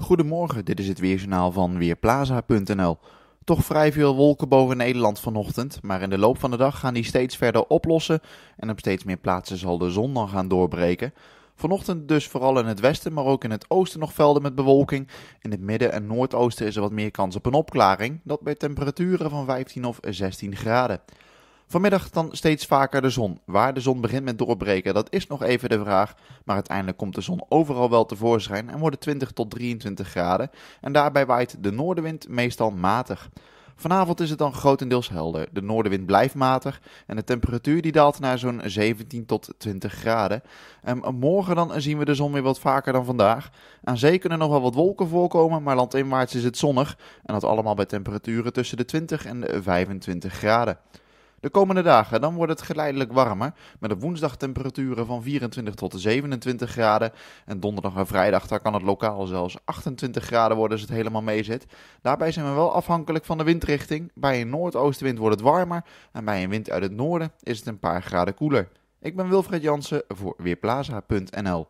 Goedemorgen, dit is het weerjournaal van Weerplaza.nl. Toch vrij veel wolken boven Nederland vanochtend, maar in de loop van de dag gaan die steeds verder oplossen en op steeds meer plaatsen zal de zon dan gaan doorbreken. Vanochtend dus vooral in het westen, maar ook in het oosten nog velden met bewolking. In het midden en noordoosten is er wat meer kans op een opklaring, dat bij temperaturen van 15 of 16 graden. Vanmiddag dan steeds vaker de zon. Waar de zon begint met doorbreken, dat is nog even de vraag. Maar uiteindelijk komt de zon overal wel tevoorschijn en worden 20 tot 23 graden. En daarbij waait de noordenwind meestal matig. Vanavond is het dan grotendeels helder. De noordenwind blijft matig en de temperatuur die daalt naar zo'n 17 tot 20 graden. En morgen dan zien we de zon weer wat vaker dan vandaag. Aan zee kunnen nog wel wat wolken voorkomen, maar landinwaarts is het zonnig. En dat allemaal bij temperaturen tussen de 20 en de 25 graden. De komende dagen dan wordt het geleidelijk warmer, met op woensdag temperaturen van 24 tot 27 graden. En donderdag en vrijdag daar kan het lokaal zelfs 28 graden worden als het helemaal meezit. Daarbij zijn we wel afhankelijk van de windrichting. Bij een noordoostenwind wordt het warmer en bij een wind uit het noorden is het een paar graden koeler. Ik ben Wilfred Jansen voor Weerplaza.nl